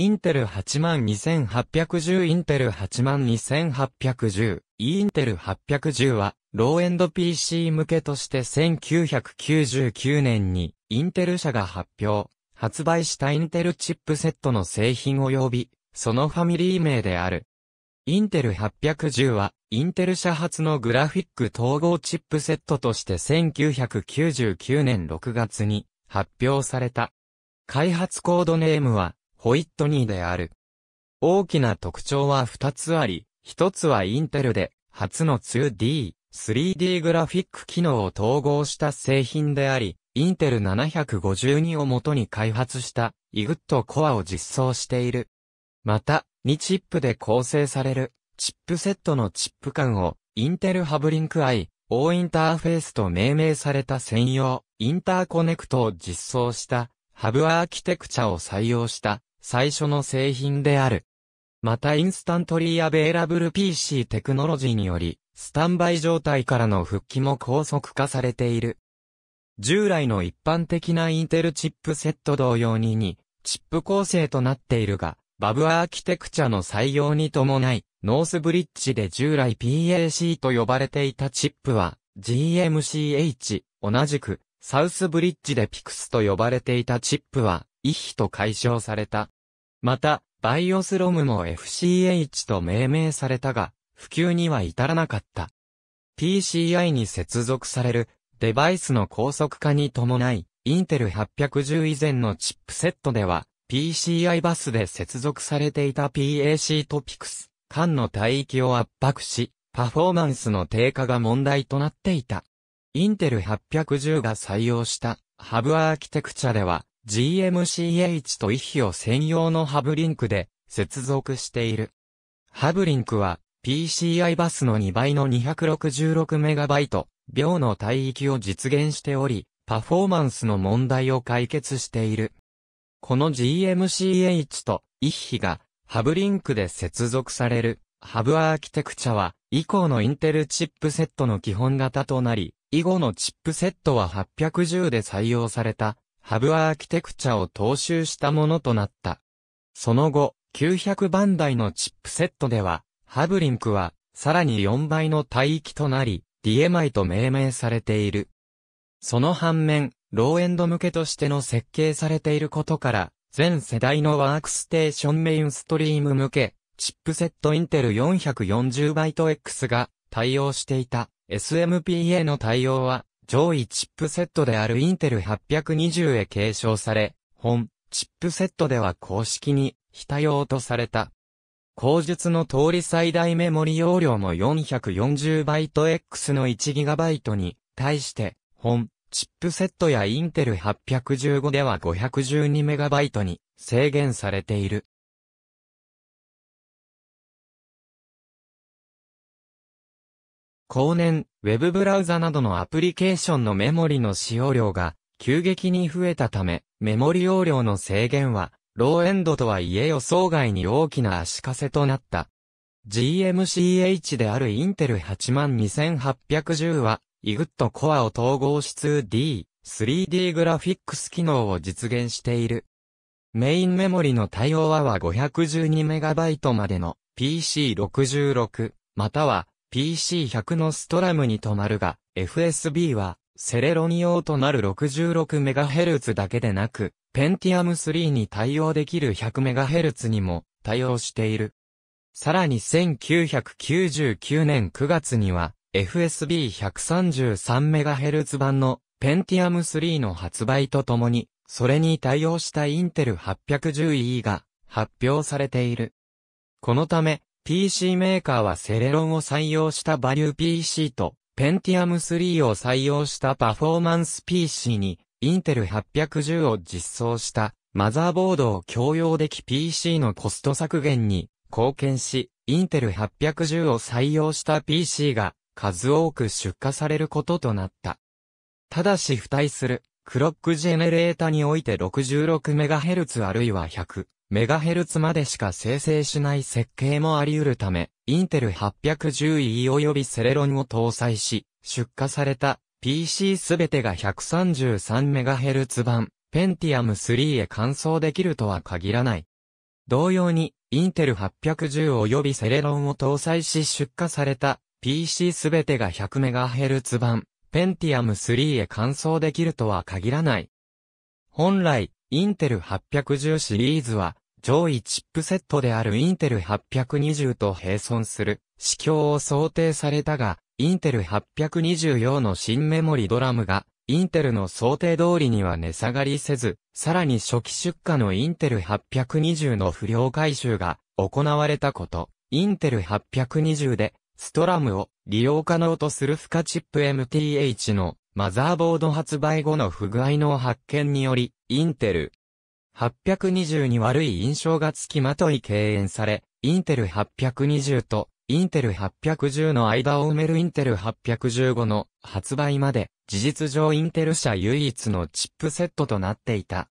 インテル82810インテル82810インテル810はローエンド PC 向けとして1999年にインテル社が発表、発売したインテルチップセットの製品及びそのファミリー名である。インテル810は、インテル社発のグラフィック統合チップセットとして1999年6月に発表された。開発コードネームは、ホイットニーである。大きな特徴は2つあり、1つはインテルで、初の 2D、3D グラフィック機能を統合した製品であり、インテル752を元に開発したイグットコアを実装している。また、2チップで構成されるチップセットのチップ間をインテルハブリンク i、O インターフェースと命名された専用インターコネクトを実装したハブアーキテクチャを採用した最初の製品である。またインスタントリーアベーラブル PC テクノロジーにより、スタンバイ状態からの復帰も高速化されている。従来の一般的なインテルチップセット同様に2、チップ構成となっているが、バブアーキテクチャの採用に伴い、ノースブリッジで従来 PAC と呼ばれていたチップは、GMCH、同じく、サウスブリッジで p i スと呼ばれていたチップは、一比と解消された。また、バイオスロムも FCH と命名されたが、普及には至らなかった。PCI に接続されるデバイスの高速化に伴い、インテル810以前のチップセットでは、PCI バスで接続されていた PAC トピクス間の帯域を圧迫し、パフォーマンスの低下が問題となっていた。インテル810が採用したハブアーキテクチャでは、GMCH と i f i 専用のハブリンクで接続している。ハブリンクは PCI バスの2倍の 266MB 秒の帯域を実現しており、パフォーマンスの問題を解決している。この GMCH と IFI がハブリンクで接続されるハブアーキテクチャは以降のインテルチップセットの基本型となり、以後のチップセットは810で採用されたハブアーキテクチャを踏襲したものとなった。その後、900番台のチップセットでは、ハブリンクは、さらに4倍の帯域となり、DMI と命名されている。その反面、ローエンド向けとしての設計されていることから、全世代のワークステーションメインストリーム向け、チップセットインテル4 4 0 b y t x が対応していた SMPA の対応は上位チップセットであるインテル820へ継承され、本、チップセットでは公式に非用とされた。口述の通り最大メモリ容量も4 4 0 b y t x の 1GB に対して、本、チップセットやインテル815では 512MB に制限されている。後年、ウェブブラウザなどのアプリケーションのメモリの使用量が急激に増えたため、メモリ容量の制限は、ローエンドとはいえ予想外に大きな足かせとなった。GMCH であるインテル82810は、イグットコアを統合し 2D、3D グラフィックス機能を実現している。メインメモリの対応はは 512MB までの PC66、または PC100 のストラムに止まるが、FSB は、セレロニ用となる 66MHz だけでなく、Pentium 3に対応できる 100MHz にも対応している。さらに1999年9月には、FSB133MHz 版の Pentium 3の発売とともに、それに対応した Intel 810E が発表されている。このため、PC メーカーはセレロンを採用したバリュー PC と、ペンティアム3を採用したパフォーマンス PC に、インテル810を実装したマザーボードを共用でき PC のコスト削減に貢献し、インテル810を採用した PC が数多く出荷されることとなった。ただし付帯するクロックジェネレータにおいて 66MHz あるいは100メガヘルツまでしか生成しない設計もあり得るため、インテル 810E 及びセレロンを搭載し、出荷された PC すべてが 133MHz 版、Pentium 3へ換装できるとは限らない。同様に、インテル810及びセレロンを搭載し出荷された PC すべてが 100MHz 版、Pentium 3へ換装できるとは限らない。本来、インテル810シリーズは、上位チップセットであるインテル820と並存する、市況を想定されたが、インテル820用の新メモリドラムが、インテルの想定通りには値下がりせず、さらに初期出荷のインテル820の不良回収が行われたこと、インテル820で、ストラムを利用可能とする付加チップ MTH のマザーボード発売後の不具合の発見により、インテル820に悪い印象がつきまとい敬遠され、インテル820とインテル810の間を埋めるインテル815の発売まで、事実上インテル社唯一のチップセットとなっていた。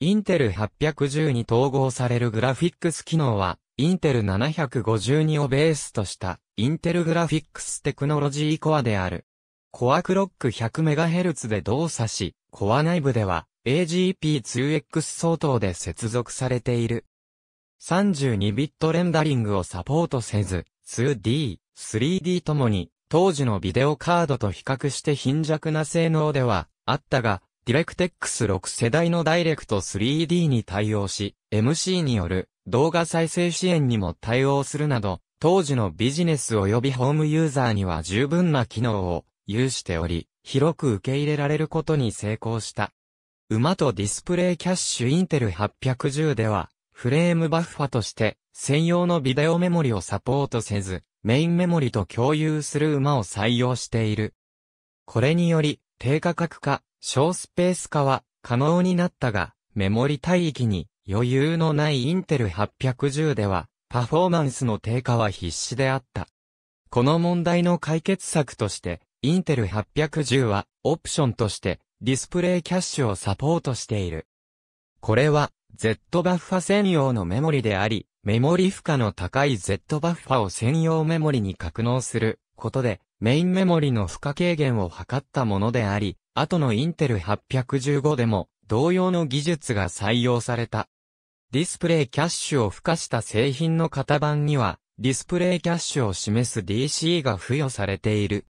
インテル810に統合されるグラフィックス機能は、インテル752をベースとした、インテルグラフィックステクノロジーコアである。コアクロック 100MHz で動作し、コア内部では AGP2X 相当で接続されている。32ビットレンダリングをサポートせず、2D、3D ともに、当時のビデオカードと比較して貧弱な性能ではあったが、DirectX6 世代のダイレクト 3D に対応し、MC による動画再生支援にも対応するなど、当時のビジネス及びホームユーザーには十分な機能を有しており、広く受け入れられることに成功した。馬とディスプレイキャッシュインテル810では、フレームバッファとして、専用のビデオメモリをサポートせず、メインメモリと共有する馬を採用している。これにより、低価格化、小スペース化は可能になったが、メモリ帯域に余裕のないインテル810では、パフォーマンスの低下は必至であった。この問題の解決策として、インテル810は、オプションとして、ディスプレイキャッシュをサポートしている。これは、Z バッファ専用のメモリであり、メモリ負荷の高い Z バッファを専用メモリに格納することで、メインメモリの負荷軽減を図ったものであり、後のインテル815でも、同様の技術が採用された。ディスプレイキャッシュを付加した製品の型番には、ディスプレイキャッシュを示す DC が付与されている。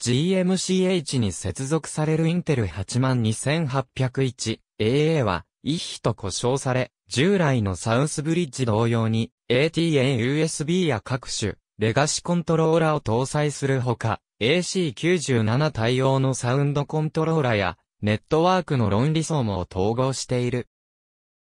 GMCH に接続されるインテル 82801AA は、一比と呼称され、従来のサウスブリッジ同様に、a t a u s b や各種、レガシコントローラを搭載するほか、AC97 対応のサウンドコントローラや、ネットワークの論理層も統合している。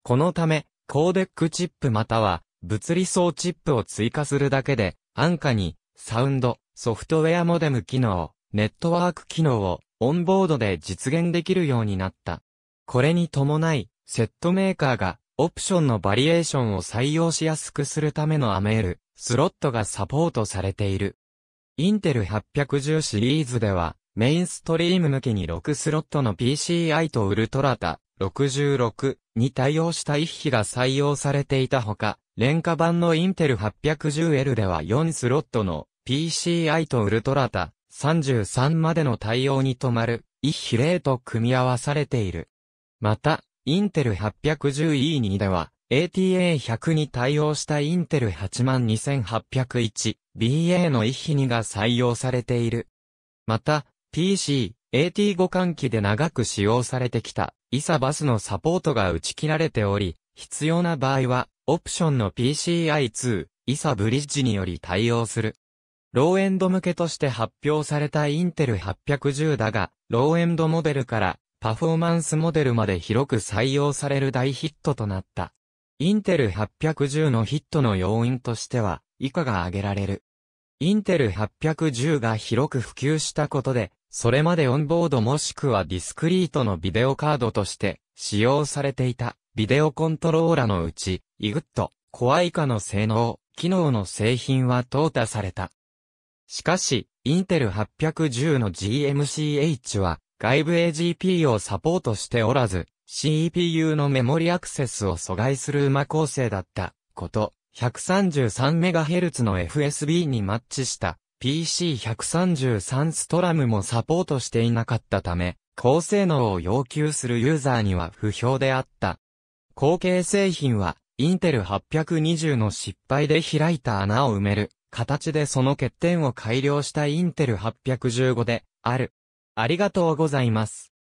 このため、コーデックチップまたは、物理層チップを追加するだけで、安価に、サウンド、ソフトウェアモデム機能、ネットワーク機能をオンボードで実現できるようになった。これに伴い、セットメーカーがオプションのバリエーションを採用しやすくするためのアメール、スロットがサポートされている。インテル810シリーズでは、メインストリーム向けに6スロットの PCI とウルトラタ66に対応した一機が採用されていたほか、廉価版のインテル 810L では4スロットの PCI とウルトラタ33までの対応に止まる、一比例と組み合わされている。また、インテル 810E2 では、ATA100 に対応したインテル82801、BA の一比2が採用されている。また、PC、AT 互換機で長く使用されてきた、イサバスのサポートが打ち切られており、必要な場合は、オプションの PCI2、イサブリッジにより対応する。ローエンド向けとして発表されたインテル810だが、ローエンドモデルからパフォーマンスモデルまで広く採用される大ヒットとなった。インテル810のヒットの要因としては、以下が挙げられる。インテル810が広く普及したことで、それまでオンボードもしくはディスクリートのビデオカードとして使用されていたビデオコントローラのうち、イグッド、コアイカの性能、機能の製品は淘汰された。しかし、インテル810の GMCH は外部 AGP をサポートしておらず、CPU のメモリアクセスを阻害する馬構成だったこと、133MHz の FSB にマッチした PC133 ストラムもサポートしていなかったため、高性能を要求するユーザーには不評であった。後継製品は、インテル820の失敗で開いた穴を埋める形でその欠点を改良したインテル815である。ありがとうございます。